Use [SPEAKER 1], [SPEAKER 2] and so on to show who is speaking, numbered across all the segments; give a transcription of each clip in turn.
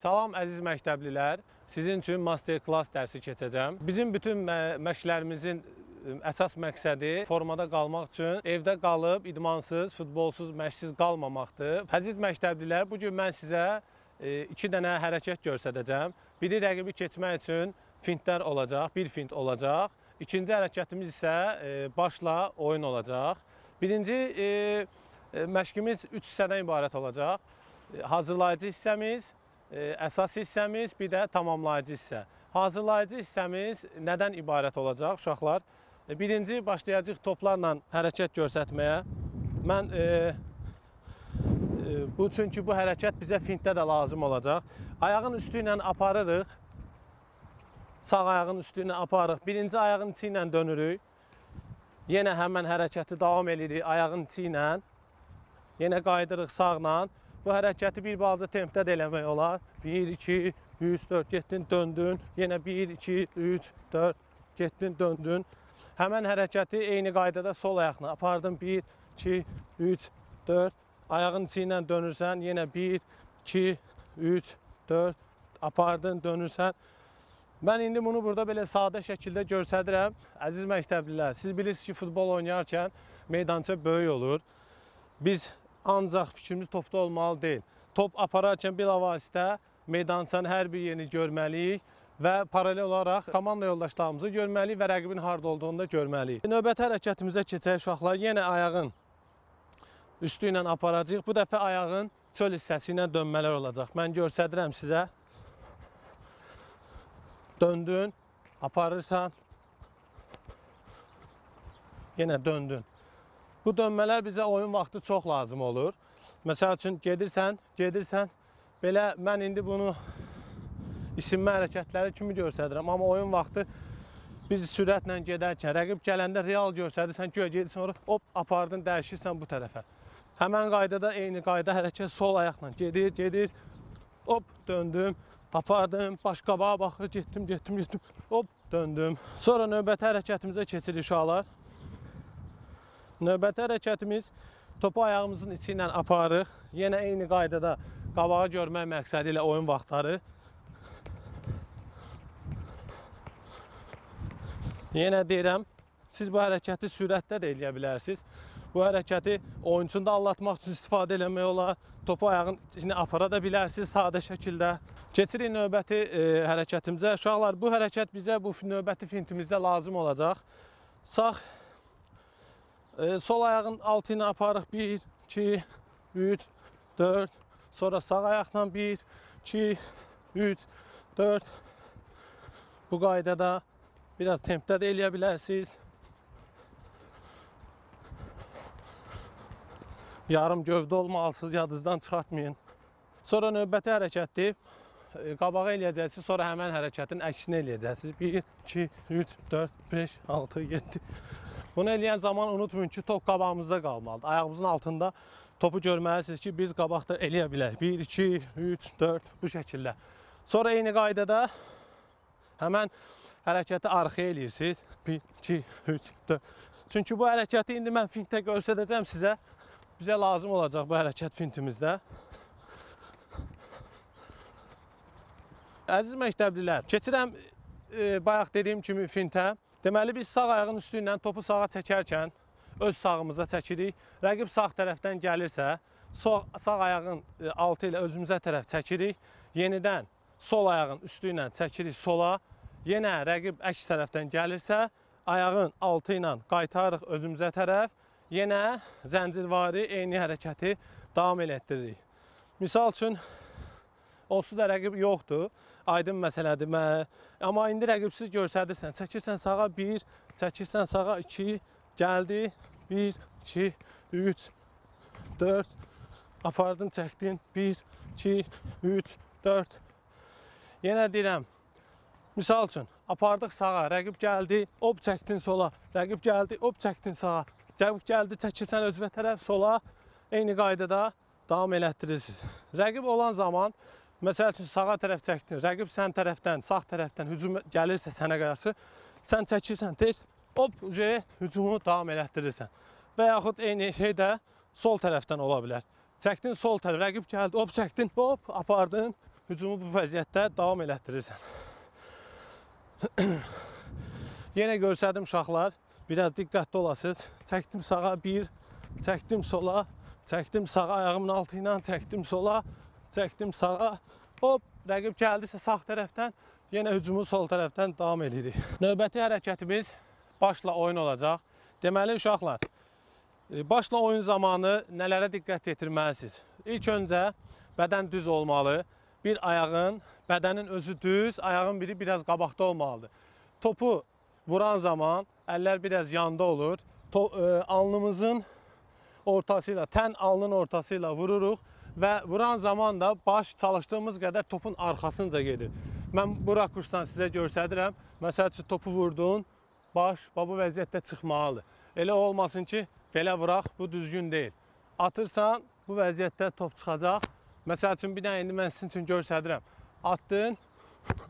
[SPEAKER 1] Salam əziz məktəblilər. Sizin üçün masterclass dərsi keçəcəm. Bizim bütün məşqlərimizin əsas məqsədi formada qalmaq üçün evdə qalıb idmansız, futbolsuz, məşqsiz qalmamaqdır. Əziz məktəblilər, bu gün mən sizə iki dənə hərəkət göstərəcəm. Biri rəqibi keçmək üçün fintlər olacaq, bir fint olacaq. İkinci hərəkətimiz isə e, başla oyun olacaq. Birinci e, e, məşqimiz 3 hissədən ibarət olacaq. Hazırlayıcı hissəmiz, əsas hissəmiz, bir də tamamlayıcı hissə. Hazırlayıcı hissəmiz nədən ibarət olacaq uşaqlar? Birinci başlayacaq toplarla hərəkət göstərməyə. Mən e, e, bu çünki bu hərəkət bizə fintdə də lazım olacaq. Ayağın üstü ilə aparırıq. Sağ ayağın üstünə aparırıq. Birinci ayağın içi ilə dönürük. Yenə həmən hərəkəti davam edirik ayağın içi ilə. Yenə qayıdırıq sağla. Bu hərəkəti bir balaca tempdə də eləmək olar. 1, 2, 3, 4, getdin, döndün. Yenə 1, 2, 3, 4, getdin, döndün. Həmən hərəkəti eyni qaydada sol ayaqla apardın. 1, 2, 3, 4. Ayağın içi ilə dönürsən. Yenə 1, 2, 3, 4. Apardın, dönürsən. Mən indi bunu burada belə sadə şəkildə göstərirəm. Əziz məktəblilər, siz bilirsiniz ki, futbol oynayarkən meydança böyük olur. Biz ancaq fikrimiz topda olmalı deyil. Top apararkən bilavasitə meydançanın hər bir yerini görməliyik və paralel olaraq komanda yoldaşlarımızı görməliyik və rəqibin harda olduğunu da görməliyik. Növbəti hərəkətimizə keçək uşaqlar. Yenə ayağın üstü ilə aparacağıq. Bu dəfə ayağın çöl hissəsi ilə dönmələr olacaq. Mən göstərirəm sizə. Döndün, aparırsan yenə döndün. Bu dönmələr bizə oyun vaxtı çox lazım olur. Məsəl üçün gedirsən, gedirsən. Belə mən indi bunu isinmə hərəkətləri kimi göstərirəm, amma oyun vaxtı biz sürətlə gedərkən rəqib gələndə real göstərirsən, guya gedirsən ora, hop apardın, dəyişirsən bu tərəfə. Həmən qaydada eyni qayda hərəkət sol ayaqla gedir, gedir. Hop döndüm, Apardım, başqabağa baxır, getdim, getdim, getdim. Hop, döndüm. Sonra növbəti hərəkətimizə keçirik uşaqlar. Növbəti hərəkətimiz topu ayağımızın içi ilə aparırıq. Yenə eyni qaydada qabağa görmək məqsədi ilə oyun vaxtları. Yenə deyirəm, siz bu hərəkəti sürətdə də eləyə bilərsiniz. Bu hərəkəti oyunçunu da allatmaq üçün istifadə eləmək olar. Topu ayağın içini apara da bilərsiniz sadə şəkildə. Keçirik növbəti e, hərəkətimizə. Uşaqlar, bu hərəkət bizə bu növbəti fintimizdə lazım olacaq. Sağ e, sol ayağın altı ilə aparıq 1, 2, 3, 4, sonra sağ ayaqla 1, 2, 3, 4. Bu qaydada biraz tempdə də eləyə bilərsiniz. Yarım gövdə olmalısınız, yadınızdan çıxartmayın. Sonra növbəti hərəkətdir qabağa eləyəcəksiniz, sonra həmin hərəkətin əksini eləyəcəksiniz. 1, 2, 3, 4, 5, 6, 7. Bunu eləyən zaman unutmayın ki, top qabağımızda qalmalıdır. Ayağımızın altında topu görməlisiniz ki, biz qabaqda eləyə bilərik. 1, 2, 3, 4 bu şəkildə. Sonra eyni qaydada həmin hərəkəti arxaya eləyirsiniz. 1, 2, 3, 4. Çünki bu hərəkəti indi mən fintdə göstərəcəm sizə. Bizə lazım olacaq bu hərəkət fintimizdə. Əziz məktəblilər, keçirəm e, bayaq dediyim kimi fintə. Deməli biz sağ ayağın üstü ilə topu sağa çəkərkən öz sağımıza çəkirik. Rəqib sağ tərəfdən gəlirsə, sol, sağ ayağın e, altı ilə özümüzə tərəf çəkirik. Yenidən sol ayağın üstü ilə çəkirik sola. Yenə rəqib əks tərəfdən gəlirsə, ayağın altı ilə qaytarırıq özümüzə tərəf. Yenə zəncirvari eyni hərəkəti davam elətdiririk. Misal üçün onsuz da rəqib yoxdur aydın məsələdir. Mə... Amma indi rəqibsiz görsədirsən, çəkirsən sağa 1, çəkirsən sağa 2, gəldi 1, 2, 3, 4, apardın, çəkdin 1, 2, 3, 4. Yenə deyirəm, misal üçün, apardıq sağa, rəqib gəldi, op çəkdin sola, rəqib gəldi, op çəkdin sağa, rəqib gəldi, çəkirsən özünə tərəf sola, eyni qaydada davam elətdirirsiniz. Rəqib olan zaman Məsəl üçün sağa tərəf çəkdin, rəqib sən tərəfdən, sağ tərəfdən hücum gəlirsə sənə qarşı, sən çəkirsən tez, hop, ucaya hücumu davam elətdirirsən. Və yaxud eyni şey də sol tərəfdən ola bilər. Çəkdin sol tərəf, rəqib gəldi, hop çəkdin, hop, apardın, hücumu bu vəziyyətdə davam elətdirirsən. Yenə görsədim uşaqlar, biraz diqqətli olasınız. Çəkdim sağa 1, çəkdim sola, çəkdim sağa ayağımın altı ilə, çəkdim sola, çəkdim sağa. Hop, rəqib gəldisə sağ tərəfdən, yenə hücumu sol tərəfdən davam edirik. Növbəti hərəkətimiz başla oyun olacaq. Deməli uşaqlar, e, başla oyun zamanı nələrə diqqət yetirməlisiniz? İlk öncə bədən düz olmalı. Bir ayağın, bədənin özü düz, ayağın biri biraz qabaqda olmalıdır. Topu vuran zaman əllər biraz yanda olur. To e, alnımızın ortası ilə, tən alnın ortası ilə vururuq və vuran zaman da baş çalışdığımız qədər topun arxasınca gedir. Mən bu rakursdan sizə göstərirəm. Məsəl üçün topu vurdun, baş bu vəziyyətdə çıxmalıdır. Elə olmasın ki, belə vuraq, bu düzgün deyil. Atırsan, bu vəziyyətdə top çıxacaq. Məsəl üçün bir dənə indi mən sizin üçün göstərirəm. Atdın,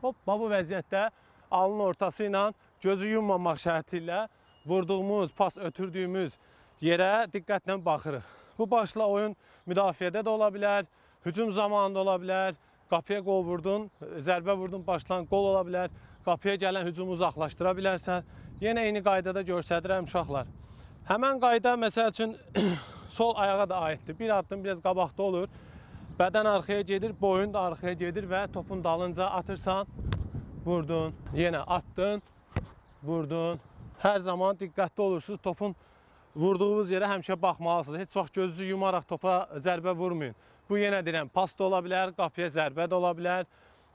[SPEAKER 1] hop, bu vəziyyətdə alın ortası ilə gözü yummamaq şərti ilə vurduğumuz, pas ötürdüyümüz yerə diqqətlə baxırıq. Bu başla oyun müdafiədə də ola bilər, hücum zamanında ola bilər, qapıya qol vurdun, zərbə vurdun, başlan qol ola bilər, qapıya gələn hücumu uzaqlaşdıra bilərsən. Yenə eyni qaydada göstərirəm uşaqlar. Həmən qayda məsəl üçün sol ayağa da aiddir. Bir addım biraz qabaqda olur. Bədən arxaya gedir, boyun da arxaya gedir və topun dalınca atırsan, vurdun, yenə atdın, vurdun. Hər zaman diqqətli olursunuz, topun vurduğunuz yerə həmişə baxmalısınız. Heç vaxt gözünüzü yumaraq topa zərbə vurmayın. Bu yenə deyirəm, pas da ola bilər, qapıya zərbə də ola bilər,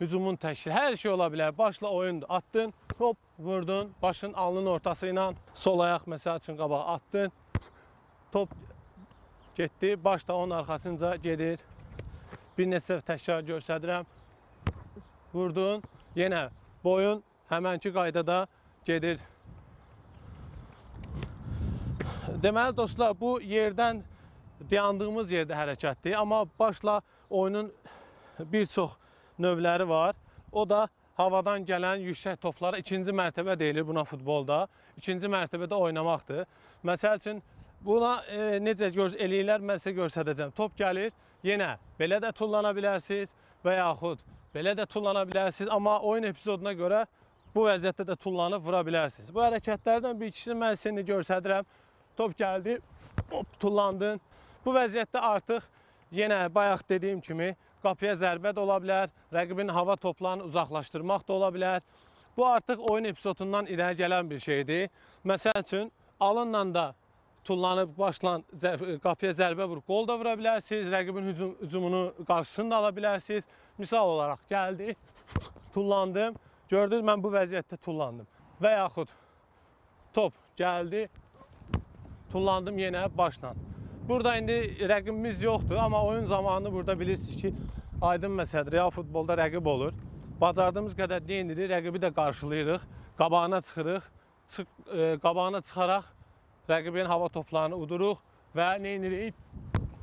[SPEAKER 1] hücumun təşkili, hər şey ola bilər. Başla oyundur. Atdın, hop, vurdun, başın alnın ortası ilə sol ayaq məsəl üçün qabağa atdın. Top getdi, baş da onun arxasınca gedir. Bir neçə təkrar göstərirəm. Vurdun, yenə boyun həmənki qaydada gedir. Deməli dostlar, bu yerdən dayandığımız yerdə hərəkətdir, amma başla oyunun bir çox növləri var. O da havadan gələn yüksək toplara ikinci mərtəbə deyilir buna futbolda. İkinci mərtəbədə oynamaqdır. Məsəl üçün buna e, necə görsə eləyirlər, mən sizə göstərəcəm. Top gəlir, yenə belə də tullana bilərsiniz və yaxud belə də tullana bilərsiniz, amma oyun epizoduna görə bu vəziyyətdə də tullanıb vura bilərsiniz. Bu hərəkətlərdən bir ikisini mən sizə göstərirəm top gəldi, hop tullandın. Bu vəziyyətdə artıq yenə bayaq dediyim kimi qapıya zərbə də ola bilər, rəqibin hava toplarını uzaqlaşdırmaq da ola bilər. Bu artıq oyun episodundan irəli gələn bir şeydir. Məsəl üçün alınla da tullanıb başlan qapıya zərbə vurub qol da vura bilərsiniz. Rəqibin hücum, hücumunu qarşısını da ala bilərsiniz. Misal olaraq gəldi, tullandım. Gördünüz mən bu vəziyyətdə tullandım. Və yaxud top gəldi, tullandım yenə başla. Burada indi rəqibimiz yoxdur, amma oyun zamanı burada bilirsiniz ki, aydın məsələdir. Real futbolda rəqib olur. Bacardığımız qədər deyinirik, rəqibi də qarşılayırıq, qabağına çıxırıq. Çıx, e, qabağına çıxaraq rəqibin hava toplarını uduruq və nə edirik?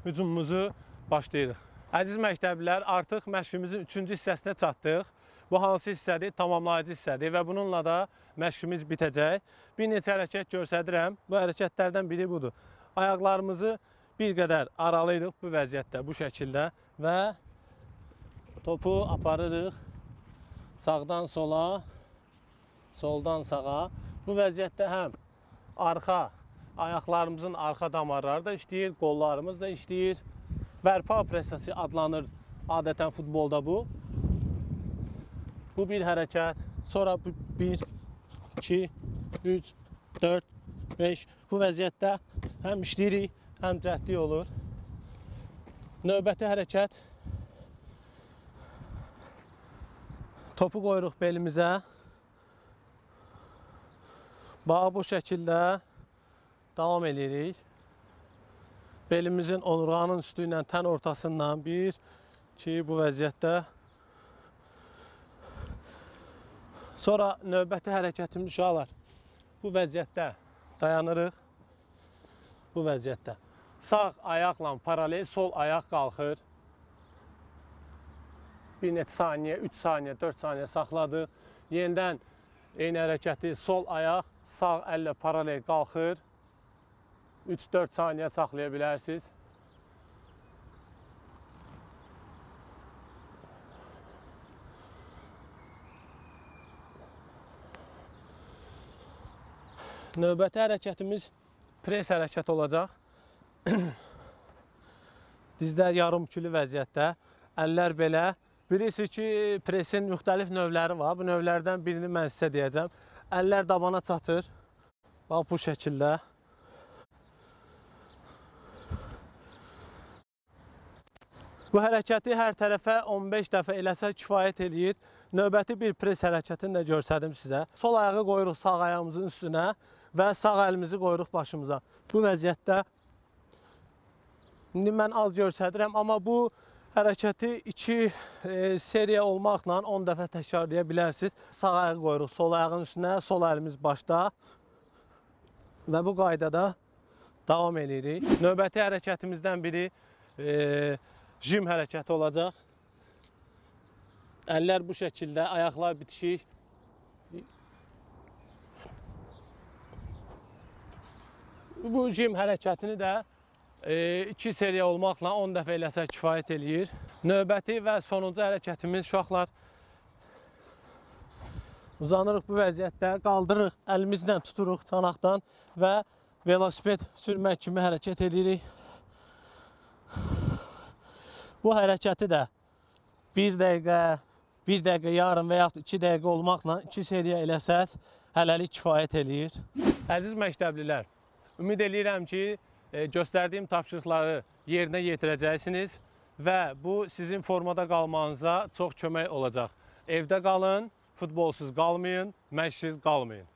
[SPEAKER 1] Hücumumuzu başlayırıq. Əziz məktəblilər, artıq məşqimizin 3-cü hissəsinə çatdıq. Bu hansı hissədir? Tamamlayıcı hissədir və bununla da məşqimiz bitəcək. Bir neçə hərəkət görsədirəm. Bu hərəkətlərdən biri budur. Ayaqlarımızı bir qədər aralayırıq bu vəziyyətdə, bu şəkildə və topu aparırıq sağdan sola, soldan sağa. Bu vəziyyətdə həm arxa, ayaqlarımızın arxa damarları da işləyir, qollarımız da işləyir. Bərpa pressası adlanır adətən futbolda bu. Bu bir hərəkət, sonra bu bir 2, 3, 4, 5. Bu vəziyyətdə həm işləyirik, həm cəhdlik olur. Növbəti hərəkət topu qoyuruq belimizə. Bağı bu şəkildə davam edirik. Belimizin onurğanın üstü ilə tən ortasından bir, ki bu vəziyyətdə Sonra növbəti hərəkətimiz uşaqlar. Bu vəziyyətdə dayanırıq. Bu vəziyyətdə. Sağ ayaqla paralel, sol ayaq qalxır. Bir neçə saniyə, 3 saniyə, 4 saniyə saxladıq. Yenidən eyni hərəkəti sol ayaq, sağ əllə paralel qalxır. 3-4 saniyə saxlaya bilərsiniz. Növbəti hərəkətimiz pres hərəkəti olacaq. Dizlər yarımkülü vəziyyətdə, əllər belə. Bilirsiniz ki, presin müxtəlif növləri var. Bu növlərdən birini mən sizə deyəcəm. Əllər dabana çatır. Bax bu şəkildə. Bu hərəkəti hər tərəfə 15 dəfə eləsə kifayət eləyir. Növbəti bir pres hərəkətini də görsədim sizə. Sol ayağı qoyuruq sağ ayağımızın üstünə və sağ əlimizi qoyuruq başımıza. Bu vəziyyətdə indi mən az göstərirəm, amma bu hərəkəti 2 e, seriya olmaqla 10 dəfə təkrarlaya bilərsiniz. Sağ ayağı qoyuruq sol ayağın üstünə, sol əlimiz başda və bu qaydada davam edirik. Növbəti hərəkətimizdən biri e, jim hərəkəti olacaq. Əllər bu şəkildə, ayaqlar bitişik. bu jim hərəkətini də 2 e, seriya olmaqla 10 dəfə eləsək kifayət eləyir. Növbəti və sonuncu hərəkətimiz uşaqlar uzanırıq bu vəziyyətdə, qaldırırıq, əlimizlə tuturuq çanaqdan və velosiped sürmək kimi hərəkət eləyirik. Bu hərəkəti də 1 dəqiqə, 1 dəqiqə yarım və yaxud 2 dəqiqə olmaqla 2 seriya eləsəz hələlik kifayət eləyir. Əziz məktəblilər, Ümid eləyirəm ki, e, göstərdiyim tapşırıqları yerinə yetirəcəksiniz və bu sizin formada qalmağınıza çox kömək olacaq. Evdə qalın, futbolsuz qalmayın, məşqsiz qalmayın.